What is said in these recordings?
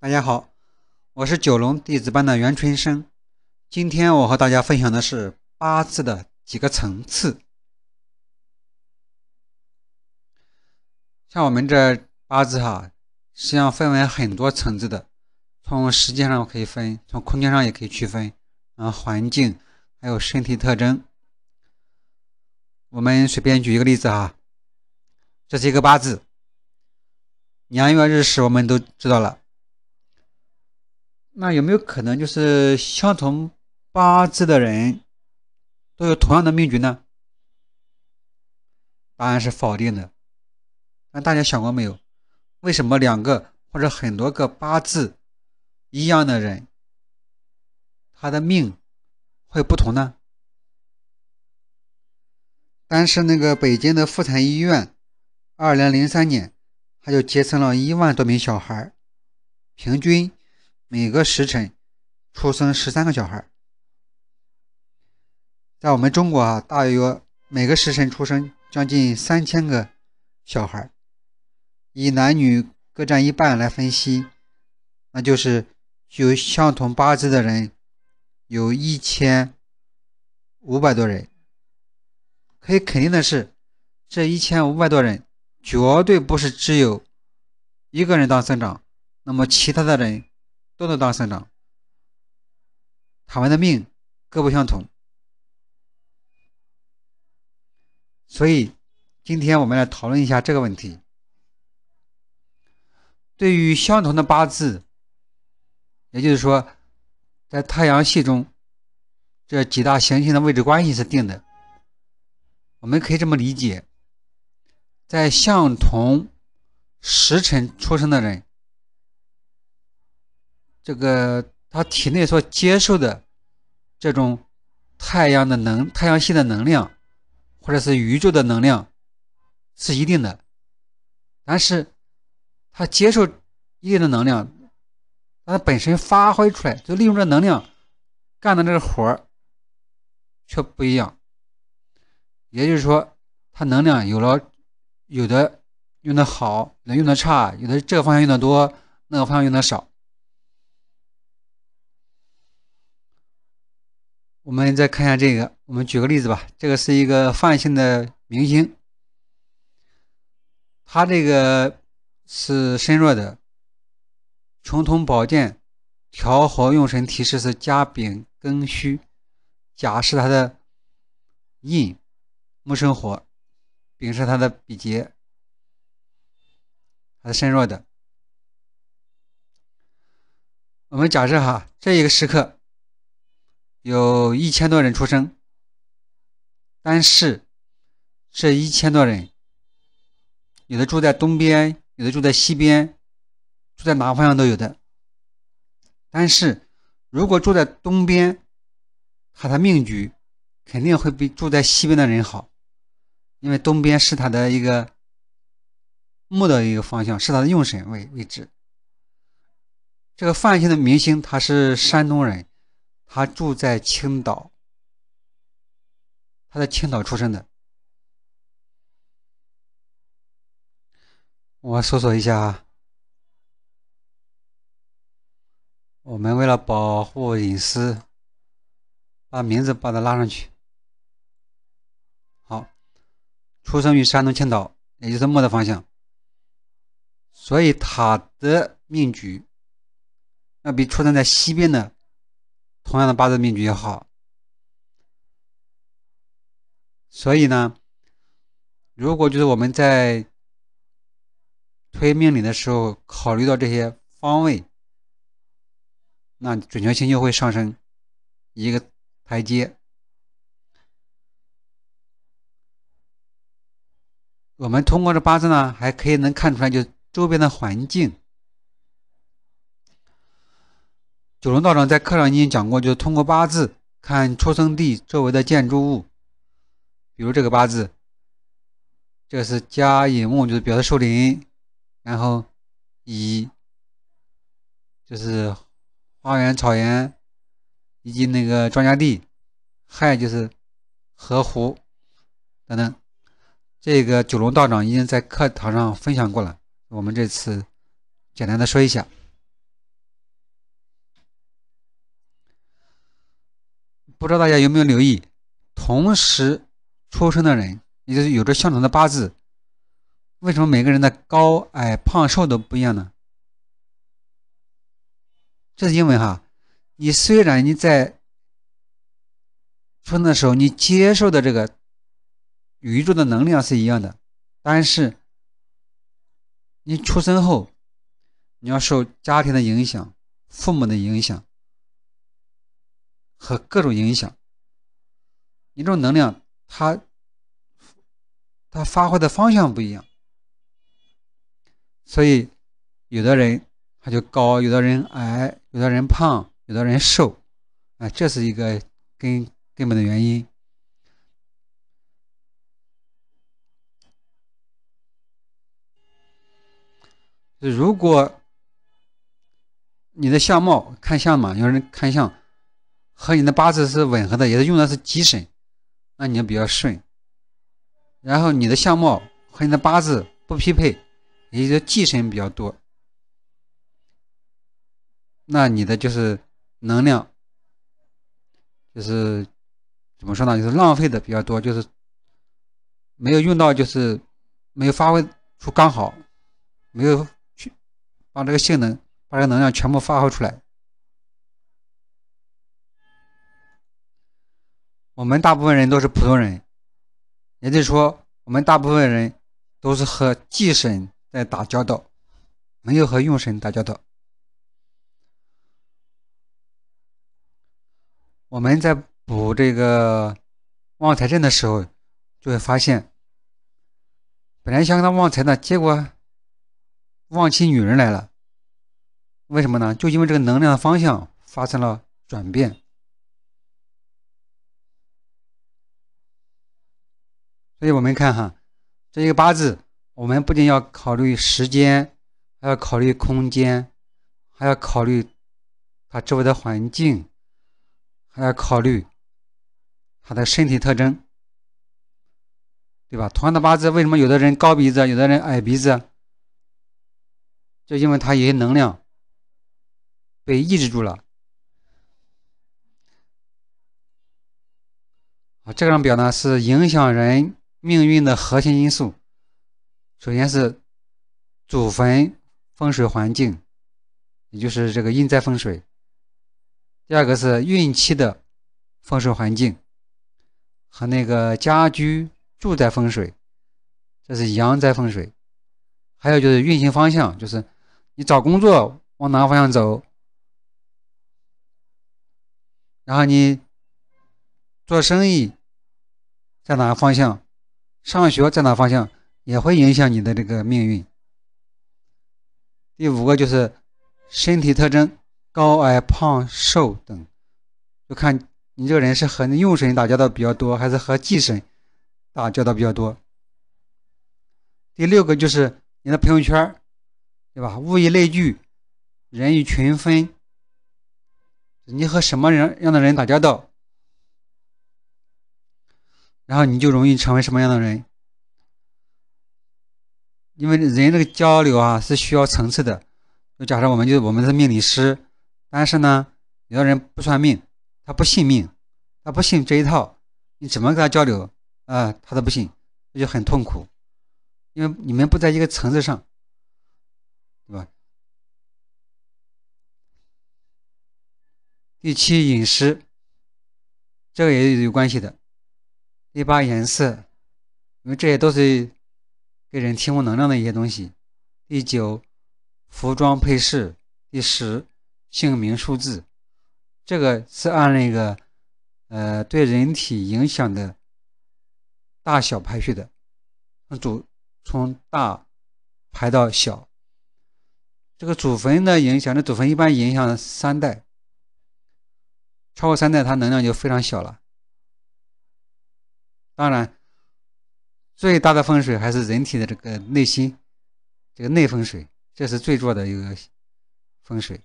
大家好，我是九龙弟子班的袁春生。今天我和大家分享的是八字的几个层次。像我们这八字哈，实际上分为很多层次的，从时间上可以分，从空间上也可以区分，后环境还有身体特征。我们随便举一个例子哈，这是一个八字，年月日时我们都知道了。那有没有可能就是相同八字的人，都有同样的命局呢？答案是否定的。那大家想过没有，为什么两个或者很多个八字一样的人，他的命会不同呢？但是那个北京的妇产医院，二零零三年，他就接生了一万多名小孩，平均。每个时辰出生十三个小孩儿，在我们中国啊，大约每个时辰出生将近三千个小孩儿，以男女各占一半来分析，那就是有相同八字的人有一千五百多人。可以肯定的是，这一千五百多人绝对不是只有一个人当村长，那么其他的人。都能当省长，他们的命各不相同，所以今天我们来讨论一下这个问题。对于相同的八字，也就是说，在太阳系中，这几大行星的位置关系是定的，我们可以这么理解：在相同时辰出生的人。这个他体内所接受的这种太阳的能、太阳系的能量，或者是宇宙的能量是一定的，但是他接受一定的能量，但他本身发挥出来，就利用这能量干的这个活儿却不一样。也就是说，他能量有了，有的用的好，能用的差，有的这个方向用的多，那个方向用的少。我们再看一下这个，我们举个例子吧。这个是一个范姓的明星，他这个是身弱的，重瞳宝剑调和用神提示是加丙庚戌，甲是他的印，木生火，丙是他的比劫，他是身弱的。我们假设哈，这一个时刻。有一千多人出生，但是这一千多人有的住在东边，有的住在西边，住在哪个方向都有的。但是如果住在东边，他的命局，肯定会比住在西边的人好，因为东边是他的一个木的一个方向，是他的用神位位置。这个范姓的明星，他是山东人。他住在青岛，他在青岛出生的。我搜索一下啊，我们为了保护隐私，把名字把它拉上去。好，出生于山东青岛，也就是墨的方向，所以他的命局要比出生在西边的。同样的八字命局也好，所以呢，如果就是我们在推命理的时候，考虑到这些方位，那准确性就会上升一个台阶。我们通过这八字呢，还可以能看出来就周边的环境。九龙道长在课上已经讲过，就是通过八字看出生地周围的建筑物，比如这个八字，这是甲引木，就是表示树林；然后乙就是花园、草原以及那个庄稼地；亥就是河湖等等。这个九龙道长已经在课堂上分享过了，我们这次简单的说一下。不知道大家有没有留意，同时出生的人，也就是有着相同的八字，为什么每个人的高矮胖瘦都不一样呢？这是因为哈，你虽然你在出生的时候你接受的这个宇宙的能量是一样的，但是你出生后，你要受家庭的影响，父母的影响。和各种影响，你这种能量，它它发挥的方向不一样，所以有的人他就高，有的人矮，有的人胖，有的人瘦，啊，这是一个根根本的原因。如果你的相貌看相嘛，有人看相。和你的八字是吻合的，也是用的是吉神，那你就比较顺。然后你的相貌和你的八字不匹配，也就是忌神比较多，那你的就是能量就是怎么说呢？就是浪费的比较多，就是没有用到，就是没有发挥出刚好，没有去把这个性能、把这个能量全部发挥出来。我们大部分人都是普通人，也就是说，我们大部分人都是和忌神在打交道，没有和用神打交道。我们在补这个旺财阵的时候，就会发现，本来想他旺财呢，结果旺起女人来了。为什么呢？就因为这个能量的方向发生了转变。所以我们看哈，这一个八字，我们不仅要考虑时间，还要考虑空间，还要考虑他周围的环境，还要考虑他的身体特征，对吧？同样的八字，为什么有的人高鼻子，有的人矮鼻子？就因为他有些能量被抑制住了。啊，这张表呢是影响人。命运的核心因素，首先是祖坟风水环境，也就是这个阴宅风水；第二个是孕期的风水环境和那个家居住宅风水，这是阳宅风水。还有就是运行方向，就是你找工作往哪个方向走，然后你做生意在哪个方向。上学在哪方向也会影响你的这个命运。第五个就是身体特征，高矮胖瘦等，就看你这个人是和用神打交道比较多，还是和忌神打交道比较多。第六个就是你的朋友圈，对吧？物以类聚，人以群分，你和什么人样的人打交道？然后你就容易成为什么样的人？因为人这个交流啊是需要层次的。就假设我们就我们是命理师，但是呢，有的人不算命，他不信命，他不信这一套，你怎么跟他交流啊？他都不信，这就很痛苦，因为你们不在一个层次上，对吧？第七饮食，这个也有关系的。第八颜色，因为这些都是给人提供能量的一些东西。第九，服装配饰。第十，姓名数字。这个是按那个呃对人体影响的大小排序的，从主从大排到小。这个祖坟的影响，那祖坟一般影响三代，超过三代它能量就非常小了。当然，最大的风水还是人体的这个内心，这个内风水，这是最弱的一个风水。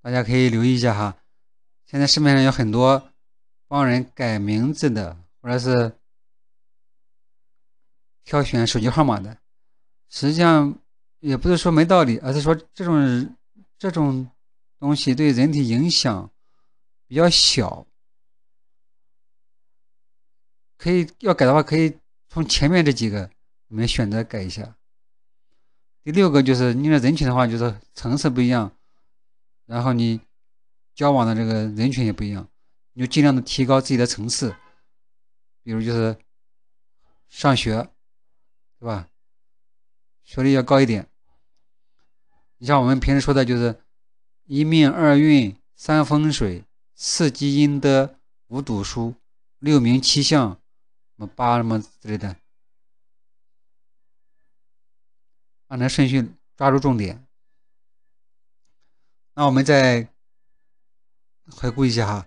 大家可以留意一下哈，现在市面上有很多帮人改名字的，或者是挑选手机号码的，实际上也不是说没道理，而是说这种这种。东西对人体影响比较小，可以要改的话，可以从前面这几个里面选择改一下。第六个就是你的人群的话，就是层次不一样，然后你交往的这个人群也不一样，你就尽量的提高自己的层次，比如就是上学，对吧？学历要高一点。你像我们平时说的就是。一命二运三风水四积阴德五读书六名七相八什么之类的，按照顺序抓住重点。那我们再回顾一下哈，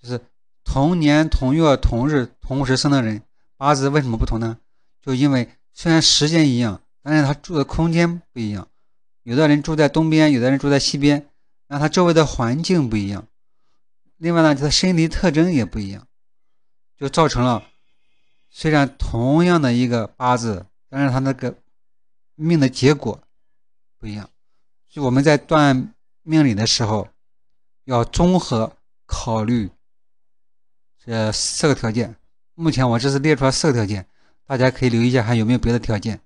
就是同年同月同日同时生的人，八字为什么不同呢？就因为虽然时间一样，但是他住的空间不一样，有的人住在东边，有的人住在西边。那它周围的环境不一样，另外呢，它的生理特征也不一样，就造成了虽然同样的一个八字，但是它那个命的结果不一样。就我们在断命理的时候，要综合考虑这四个条件。目前我这次列出来四个条件，大家可以留意一下还有没有别的条件。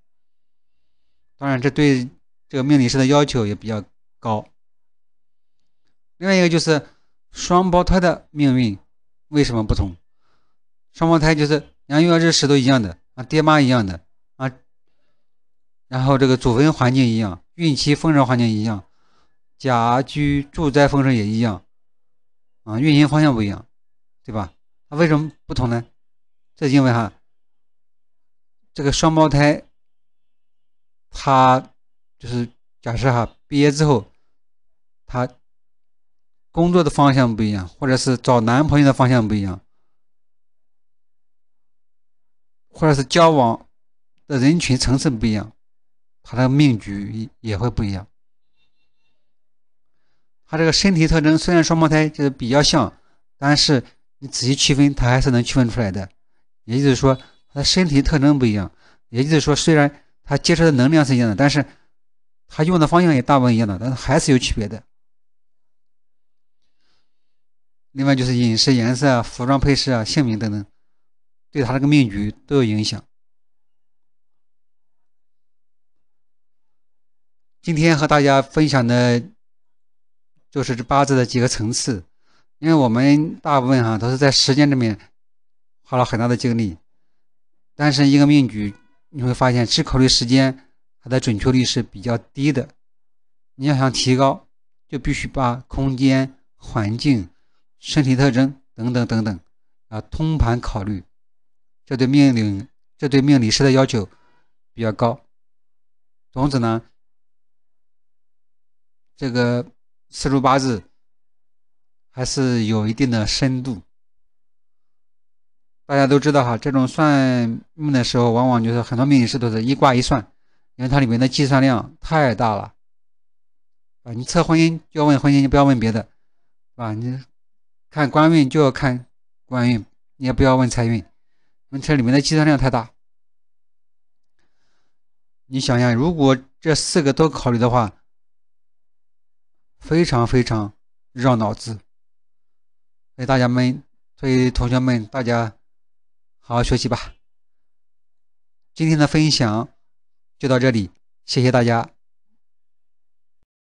当然，这对这个命理师的要求也比较高。另外一个就是双胞胎的命运为什么不同？双胞胎就是娘个月日时都一样的啊，爹妈一样的啊，然后这个祖坟环境一样，孕期风水环境一样，家居住宅风水也一样啊，运行方向不一样，对吧？它为什么不同呢？这是因为哈，这个双胞胎他就是假设哈，毕业之后他。工作的方向不一样，或者是找男朋友的方向不一样，或者是交往的人群层次不一样，他的命局也会不一样。他这个身体特征虽然双胞胎就是比较像，但是你仔细区分，他还是能区分出来的。也就是说，他的身体特征不一样，也就是说，虽然他接受的能量是一样的，但是他用的方向也大部分一样的，但是还是有区别的。另外就是饮食、颜色、服装配饰啊、姓名等等，对他这个命局都有影响。今天和大家分享的，就是这八字的几个层次，因为我们大部分哈都是在时间里面花了很大的精力，但是一个命局你会发现，只考虑时间，它的准确率是比较低的。你要想提高，就必须把空间、环境。身体特征等等等等啊，通盘考虑，这对命理这对命理师的要求比较高。总之呢，这个四柱八字还是有一定的深度。大家都知道哈，这种算命的时候，往往就是很多命理师都是一卦一算，因为它里面的计算量太大了。啊，你测婚姻就要问婚姻，你不要问别的，啊，吧？你看官运就要看官运，你也不要问财运，问为运里面的计算量太大。你想想，如果这四个都考虑的话，非常非常绕脑子。所以大家们，所以同学们，大家好好学习吧。今天的分享就到这里，谢谢大家。